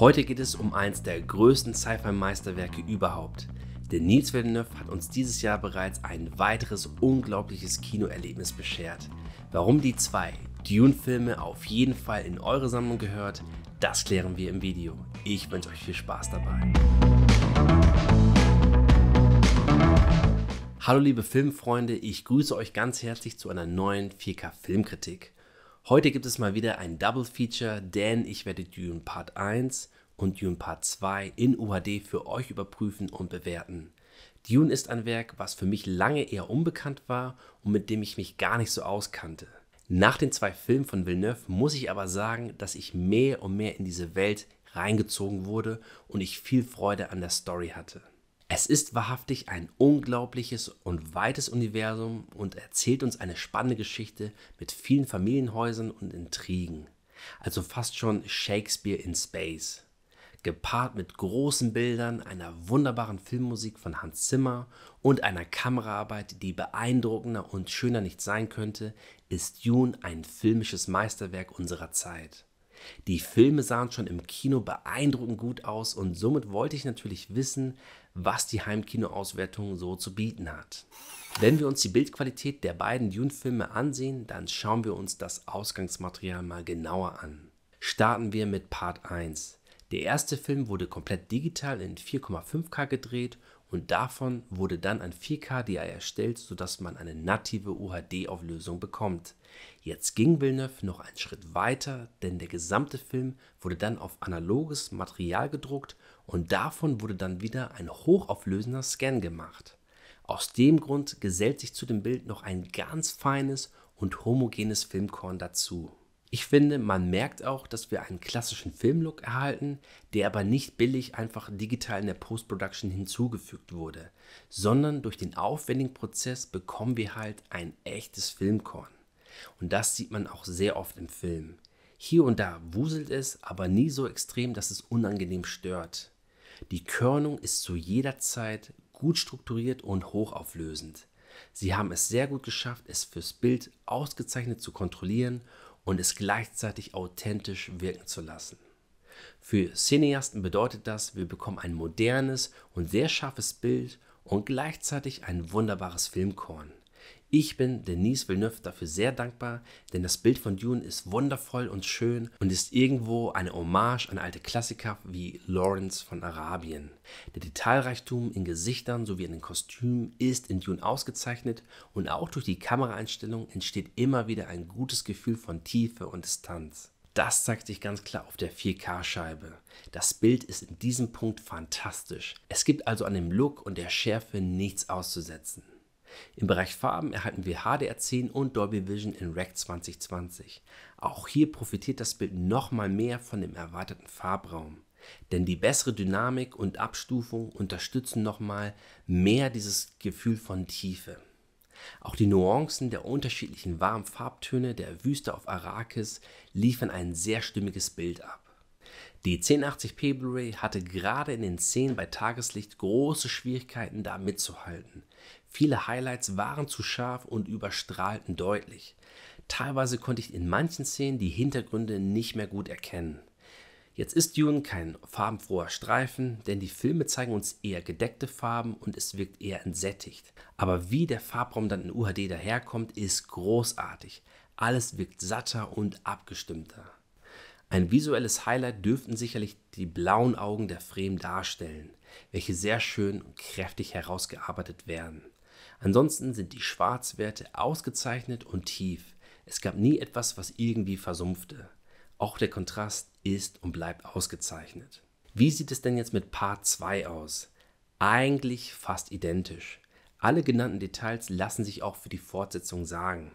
Heute geht es um eins der größten Sci-Fi-Meisterwerke überhaupt. Denn Nils Villeneuve hat uns dieses Jahr bereits ein weiteres unglaubliches Kinoerlebnis beschert. Warum die zwei Dune-Filme auf jeden Fall in eure Sammlung gehört, das klären wir im Video. Ich wünsche euch viel Spaß dabei. Hallo liebe Filmfreunde, ich grüße euch ganz herzlich zu einer neuen 4K Filmkritik. Heute gibt es mal wieder ein Double Feature, denn ich werde Dune Part 1 und Dune Part 2 in UHD für euch überprüfen und bewerten. Dune ist ein Werk, was für mich lange eher unbekannt war und mit dem ich mich gar nicht so auskannte. Nach den zwei Filmen von Villeneuve muss ich aber sagen, dass ich mehr und mehr in diese Welt reingezogen wurde und ich viel Freude an der Story hatte. Es ist wahrhaftig ein unglaubliches und weites Universum und erzählt uns eine spannende Geschichte mit vielen Familienhäusern und Intrigen. Also fast schon Shakespeare in Space. Gepaart mit großen Bildern, einer wunderbaren Filmmusik von Hans Zimmer und einer Kameraarbeit, die beeindruckender und schöner nicht sein könnte, ist Dune ein filmisches Meisterwerk unserer Zeit. Die Filme sahen schon im Kino beeindruckend gut aus und somit wollte ich natürlich wissen, was die Heimkinoauswertung so zu bieten hat. Wenn wir uns die Bildqualität der beiden Dune-Filme ansehen, dann schauen wir uns das Ausgangsmaterial mal genauer an. Starten wir mit Part 1. Der erste Film wurde komplett digital in 4,5K gedreht und davon wurde dann ein 4K DI erstellt, sodass man eine native UHD-Auflösung bekommt. Jetzt ging Villeneuve noch einen Schritt weiter, denn der gesamte Film wurde dann auf analoges Material gedruckt und davon wurde dann wieder ein hochauflösender Scan gemacht. Aus dem Grund gesellt sich zu dem Bild noch ein ganz feines und homogenes Filmkorn dazu. Ich finde, man merkt auch, dass wir einen klassischen Filmlook erhalten, der aber nicht billig einfach digital in der Post-Production hinzugefügt wurde, sondern durch den aufwendigen Prozess bekommen wir halt ein echtes Filmkorn. Und das sieht man auch sehr oft im Film. Hier und da wuselt es, aber nie so extrem, dass es unangenehm stört. Die Körnung ist zu jeder Zeit gut strukturiert und hochauflösend. Sie haben es sehr gut geschafft, es fürs Bild ausgezeichnet zu kontrollieren und es gleichzeitig authentisch wirken zu lassen. Für Cineasten bedeutet das, wir bekommen ein modernes und sehr scharfes Bild und gleichzeitig ein wunderbares Filmkorn. Ich bin Denise Villeneuve dafür sehr dankbar, denn das Bild von Dune ist wundervoll und schön und ist irgendwo eine Hommage an alte Klassiker wie Lawrence von Arabien. Der Detailreichtum in Gesichtern sowie in den Kostümen ist in Dune ausgezeichnet und auch durch die Kameraeinstellung entsteht immer wieder ein gutes Gefühl von Tiefe und Distanz. Das zeigt sich ganz klar auf der 4K-Scheibe. Das Bild ist in diesem Punkt fantastisch. Es gibt also an dem Look und der Schärfe nichts auszusetzen. Im Bereich Farben erhalten wir HDR10 und Dolby Vision in Rec 2020. Auch hier profitiert das Bild nochmal mehr von dem erweiterten Farbraum. Denn die bessere Dynamik und Abstufung unterstützen nochmal mehr dieses Gefühl von Tiefe. Auch die Nuancen der unterschiedlichen warmen Farbtöne der Wüste auf Arrakis liefern ein sehr stimmiges Bild ab. Die 1080p Blu-ray hatte gerade in den Szenen bei Tageslicht große Schwierigkeiten da mitzuhalten. Viele Highlights waren zu scharf und überstrahlten deutlich. Teilweise konnte ich in manchen Szenen die Hintergründe nicht mehr gut erkennen. Jetzt ist Dune kein farbenfroher Streifen, denn die Filme zeigen uns eher gedeckte Farben und es wirkt eher entsättigt. Aber wie der Farbraum dann in UHD daherkommt, ist großartig. Alles wirkt satter und abgestimmter. Ein visuelles Highlight dürften sicherlich die blauen Augen der Frame darstellen, welche sehr schön und kräftig herausgearbeitet werden. Ansonsten sind die Schwarzwerte ausgezeichnet und tief. Es gab nie etwas, was irgendwie versumpfte. Auch der Kontrast ist und bleibt ausgezeichnet. Wie sieht es denn jetzt mit Part 2 aus? Eigentlich fast identisch. Alle genannten Details lassen sich auch für die Fortsetzung sagen.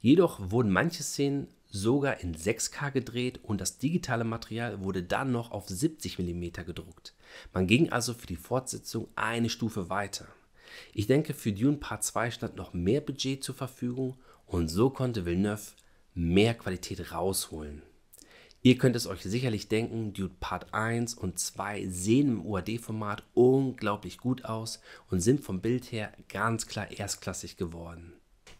Jedoch wurden manche Szenen sogar in 6K gedreht und das digitale Material wurde dann noch auf 70 mm gedruckt. Man ging also für die Fortsetzung eine Stufe weiter. Ich denke, für Dune Part 2 stand noch mehr Budget zur Verfügung und so konnte Villeneuve mehr Qualität rausholen. Ihr könnt es euch sicherlich denken, Dune Part 1 und 2 sehen im UAD-Format unglaublich gut aus und sind vom Bild her ganz klar erstklassig geworden.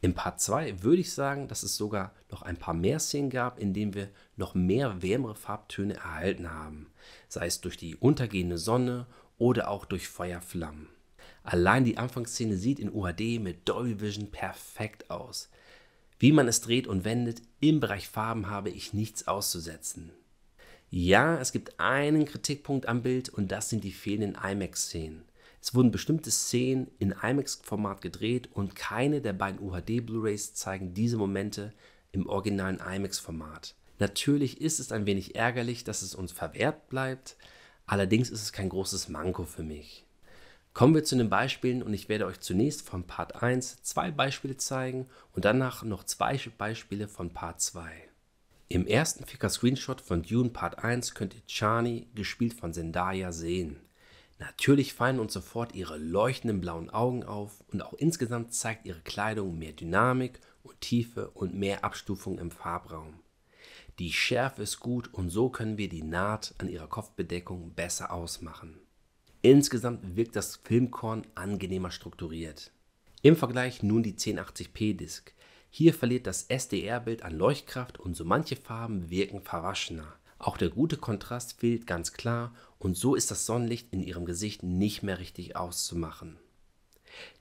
Im Part 2 würde ich sagen, dass es sogar noch ein paar mehr Szenen gab, in denen wir noch mehr wärmere Farbtöne erhalten haben, sei es durch die untergehende Sonne oder auch durch Feuerflammen. Allein die Anfangsszene sieht in UHD mit Dolby Vision perfekt aus. Wie man es dreht und wendet, im Bereich Farben habe ich nichts auszusetzen. Ja, es gibt einen Kritikpunkt am Bild und das sind die fehlenden IMAX-Szenen. Es wurden bestimmte Szenen in IMAX-Format gedreht und keine der beiden UHD Blu-rays zeigen diese Momente im originalen IMAX-Format. Natürlich ist es ein wenig ärgerlich, dass es uns verwehrt bleibt, allerdings ist es kein großes Manko für mich. Kommen wir zu den Beispielen und ich werde euch zunächst von Part 1 zwei Beispiele zeigen und danach noch zwei Beispiele von Part 2. Im ersten Ficker-Screenshot von Dune Part 1 könnt ihr Chani, gespielt von Zendaya, sehen. Natürlich fallen uns sofort ihre leuchtenden blauen Augen auf und auch insgesamt zeigt ihre Kleidung mehr Dynamik und Tiefe und mehr Abstufung im Farbraum. Die Schärfe ist gut und so können wir die Naht an ihrer Kopfbedeckung besser ausmachen. Insgesamt wirkt das Filmkorn angenehmer strukturiert. Im Vergleich nun die 1080p-Disc. Hier verliert das SDR-Bild an Leuchtkraft und so manche Farben wirken verwaschener. Auch der gute Kontrast fehlt ganz klar und so ist das Sonnenlicht in ihrem Gesicht nicht mehr richtig auszumachen.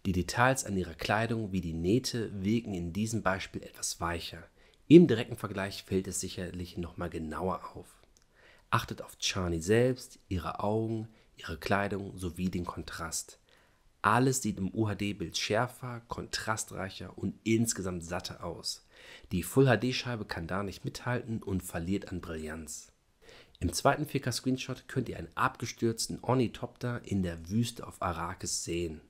Die Details an ihrer Kleidung wie die Nähte wirken in diesem Beispiel etwas weicher. Im direkten Vergleich fällt es sicherlich nochmal genauer auf. Achtet auf Charney selbst, ihre Augen, ihre Kleidung sowie den Kontrast. Alles sieht im UHD-Bild schärfer, kontrastreicher und insgesamt satter aus. Die Full-HD-Scheibe kann da nicht mithalten und verliert an Brillanz. Im zweiten 4K-Screenshot könnt ihr einen abgestürzten Ornithopter in der Wüste auf Arrakis sehen.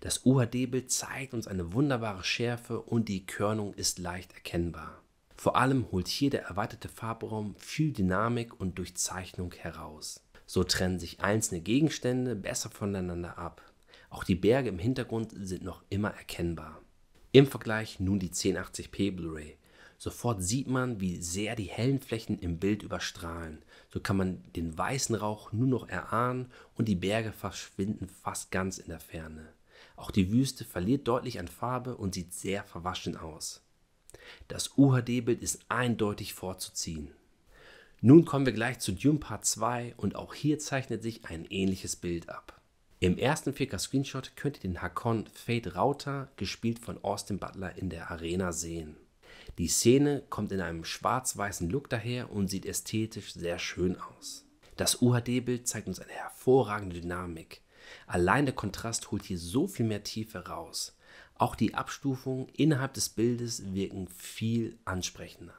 Das UHD-Bild zeigt uns eine wunderbare Schärfe und die Körnung ist leicht erkennbar. Vor allem holt hier der erweiterte Farbraum viel Dynamik und Durchzeichnung heraus. So trennen sich einzelne Gegenstände besser voneinander ab. Auch die Berge im Hintergrund sind noch immer erkennbar. Im Vergleich nun die 1080p Blu-ray. Sofort sieht man, wie sehr die hellen Flächen im Bild überstrahlen. So kann man den weißen Rauch nur noch erahnen und die Berge verschwinden fast ganz in der Ferne. Auch die Wüste verliert deutlich an Farbe und sieht sehr verwaschen aus. Das UHD-Bild ist eindeutig vorzuziehen. Nun kommen wir gleich zu Dune Part 2 und auch hier zeichnet sich ein ähnliches Bild ab. Im ersten 4K-Screenshot könnt ihr den Hakon Fade Rauter, gespielt von Austin Butler, in der Arena sehen. Die Szene kommt in einem schwarz-weißen Look daher und sieht ästhetisch sehr schön aus. Das UHD-Bild zeigt uns eine hervorragende Dynamik. Allein der Kontrast holt hier so viel mehr Tiefe raus. Auch die Abstufungen innerhalb des Bildes wirken viel ansprechender.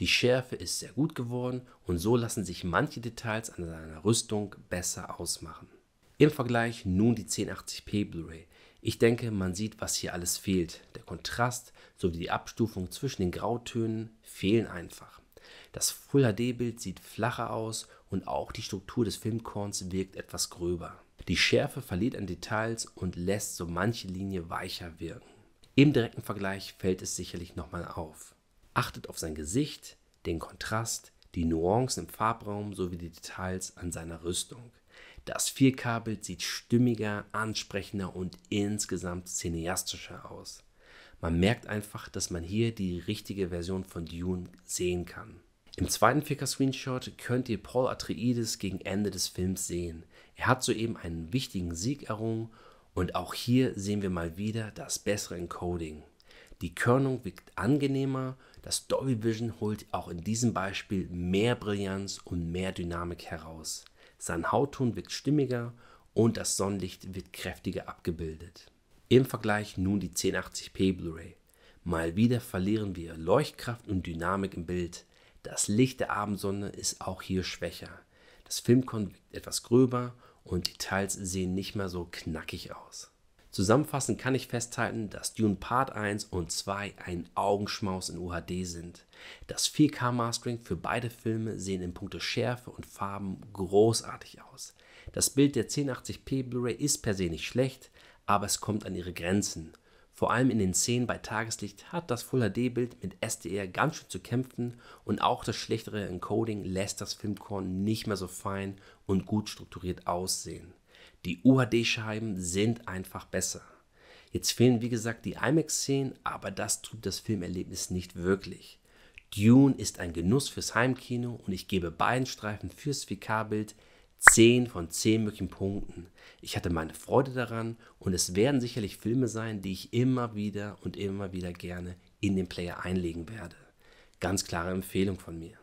Die Schärfe ist sehr gut geworden und so lassen sich manche Details an seiner Rüstung besser ausmachen. Im Vergleich nun die 1080p Blu-ray. Ich denke, man sieht, was hier alles fehlt. Der Kontrast sowie die Abstufung zwischen den Grautönen fehlen einfach. Das Full HD-Bild sieht flacher aus und auch die Struktur des Filmkorns wirkt etwas gröber. Die Schärfe verliert an Details und lässt so manche Linie weicher wirken. Im direkten Vergleich fällt es sicherlich nochmal auf. Achtet auf sein Gesicht, den Kontrast, die Nuancen im Farbraum sowie die Details an seiner Rüstung. Das 4K-Bild sieht stimmiger, ansprechender und insgesamt cineastischer aus. Man merkt einfach, dass man hier die richtige Version von Dune sehen kann. Im zweiten 4K-Screenshot könnt ihr Paul Atreides gegen Ende des Films sehen. Er hat soeben einen wichtigen Sieg errungen und auch hier sehen wir mal wieder das bessere Encoding. Die Körnung wirkt angenehmer, das Dolby Vision holt auch in diesem Beispiel mehr Brillanz und mehr Dynamik heraus. Sein Hautton wirkt stimmiger und das Sonnenlicht wird kräftiger abgebildet. Im Vergleich nun die 1080p Blu-ray. Mal wieder verlieren wir Leuchtkraft und Dynamik im Bild. Das Licht der Abendsonne ist auch hier schwächer. Das Filmkorn wirkt etwas gröber und Details sehen nicht mehr so knackig aus. Zusammenfassend kann ich festhalten, dass Dune Part 1 und 2 ein Augenschmaus in UHD sind. Das 4K-Mastering für beide Filme sehen in puncto Schärfe und Farben großartig aus. Das Bild der 1080p Blu-ray ist per se nicht schlecht, aber es kommt an ihre Grenzen. Vor allem in den Szenen bei Tageslicht hat das Full HD-Bild mit SDR ganz schön zu kämpfen und auch das schlechtere Encoding lässt das Filmkorn nicht mehr so fein und gut strukturiert aussehen. Die UHD-Scheiben sind einfach besser. Jetzt fehlen, wie gesagt, die IMAX-Szenen, aber das tut das Filmerlebnis nicht wirklich. Dune ist ein Genuss fürs Heimkino und ich gebe beiden Streifen fürs VK-Bild 10 von 10 möglichen Punkten. Ich hatte meine Freude daran und es werden sicherlich Filme sein, die ich immer wieder und immer wieder gerne in den Player einlegen werde. Ganz klare Empfehlung von mir.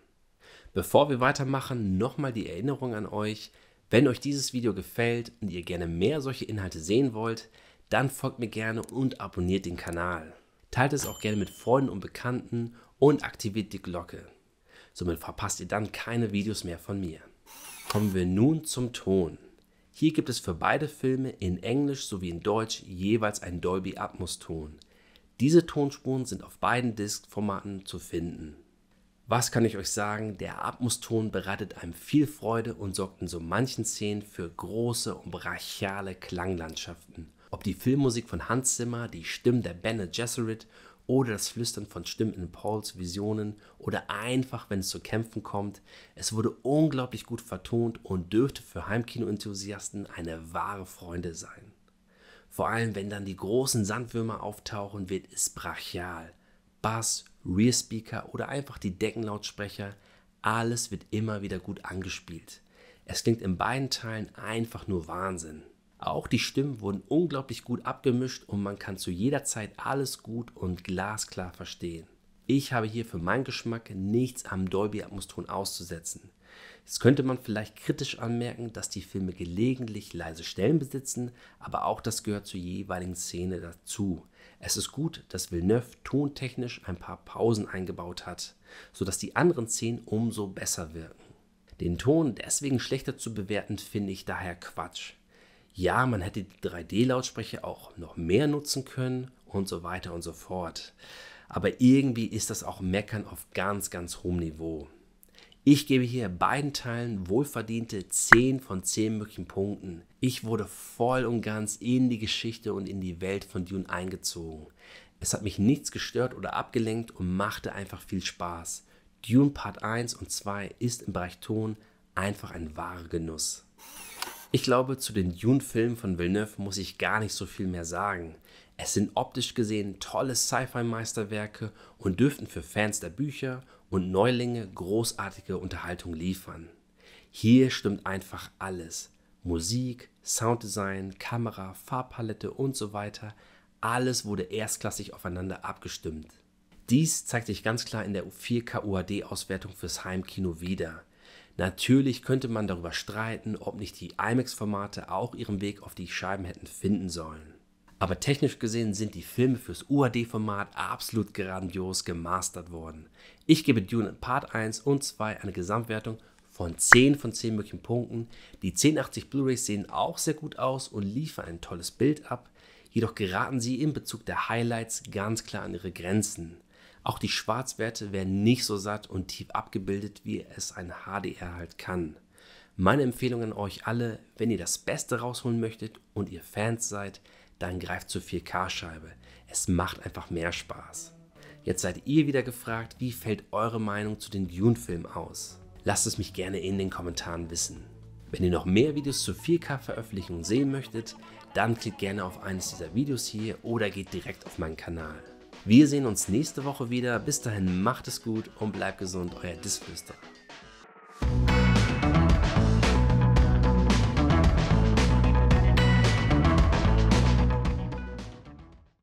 Bevor wir weitermachen, nochmal die Erinnerung an euch, wenn euch dieses Video gefällt und ihr gerne mehr solche Inhalte sehen wollt, dann folgt mir gerne und abonniert den Kanal. Teilt es auch gerne mit Freunden und Bekannten und aktiviert die Glocke. Somit verpasst ihr dann keine Videos mehr von mir. Kommen wir nun zum Ton. Hier gibt es für beide Filme in Englisch sowie in Deutsch jeweils einen Dolby Atmos Ton. Diese Tonspuren sind auf beiden Diskformaten zu finden. Was kann ich euch sagen? Der Atmoston bereitet einem viel Freude und sorgt in so manchen Szenen für große und brachiale Klanglandschaften. Ob die Filmmusik von Hans Zimmer, die Stimmen der Bene Gesserit oder das Flüstern von Stimmen in Pauls Visionen oder einfach, wenn es zu Kämpfen kommt. Es wurde unglaublich gut vertont und dürfte für Heimkino-Enthusiasten eine wahre Freude sein. Vor allem, wenn dann die großen Sandwürmer auftauchen, wird es brachial. Bass, Rear Speaker oder einfach die Deckenlautsprecher, alles wird immer wieder gut angespielt. Es klingt in beiden Teilen einfach nur Wahnsinn. Auch die Stimmen wurden unglaublich gut abgemischt und man kann zu jeder Zeit alles gut und glasklar verstehen. Ich habe hier für meinen Geschmack nichts am Dolby Atmos-Ton auszusetzen. Jetzt könnte man vielleicht kritisch anmerken, dass die Filme gelegentlich leise Stellen besitzen, aber auch das gehört zur jeweiligen Szene dazu. Es ist gut, dass Villeneuve tontechnisch ein paar Pausen eingebaut hat, sodass die anderen Szenen umso besser wirken. Den Ton deswegen schlechter zu bewerten, finde ich daher Quatsch. Ja, man hätte die 3D-Lautsprecher auch noch mehr nutzen können und so weiter und so fort. Aber irgendwie ist das auch Meckern auf ganz, ganz hohem Niveau. Ich gebe hier beiden Teilen wohlverdiente 10 von 10 möglichen Punkten. Ich wurde voll und ganz in die Geschichte und in die Welt von Dune eingezogen. Es hat mich nichts gestört oder abgelenkt und machte einfach viel Spaß. Dune Part 1 und 2 ist im Bereich Ton einfach ein wahrer Genuss. Ich glaube, zu den Dune-Filmen von Villeneuve muss ich gar nicht so viel mehr sagen. Es sind optisch gesehen tolle Sci-Fi-Meisterwerke und dürften für Fans der Bücher und Neulinge großartige Unterhaltung liefern. Hier stimmt einfach alles. Musik, Sounddesign, Kamera, Farbpalette und so weiter, alles wurde erstklassig aufeinander abgestimmt. Dies zeigt sich ganz klar in der 4K uad auswertung fürs Heimkino wieder. Natürlich könnte man darüber streiten, ob nicht die IMAX-Formate auch ihren Weg auf die Scheiben hätten finden sollen. Aber technisch gesehen sind die Filme fürs uad format absolut grandios gemastert worden. Ich gebe Dune in Part 1 und 2 eine Gesamtwertung von 10 von 10 möglichen Punkten. Die 1080 Blu-rays sehen auch sehr gut aus und liefern ein tolles Bild ab. Jedoch geraten sie in Bezug der Highlights ganz klar an ihre Grenzen. Auch die Schwarzwerte werden nicht so satt und tief abgebildet, wie es ein HDR halt kann. Meine Empfehlung an euch alle, wenn ihr das Beste rausholen möchtet und ihr Fans seid, dann greift zur 4K-Scheibe. Es macht einfach mehr Spaß. Jetzt seid ihr wieder gefragt, wie fällt eure Meinung zu den Dune-Filmen aus? Lasst es mich gerne in den Kommentaren wissen. Wenn ihr noch mehr Videos zur 4K-Veröffentlichung sehen möchtet, dann klickt gerne auf eines dieser Videos hier oder geht direkt auf meinen Kanal. Wir sehen uns nächste Woche wieder. Bis dahin macht es gut und bleibt gesund, euer Disflüsterer.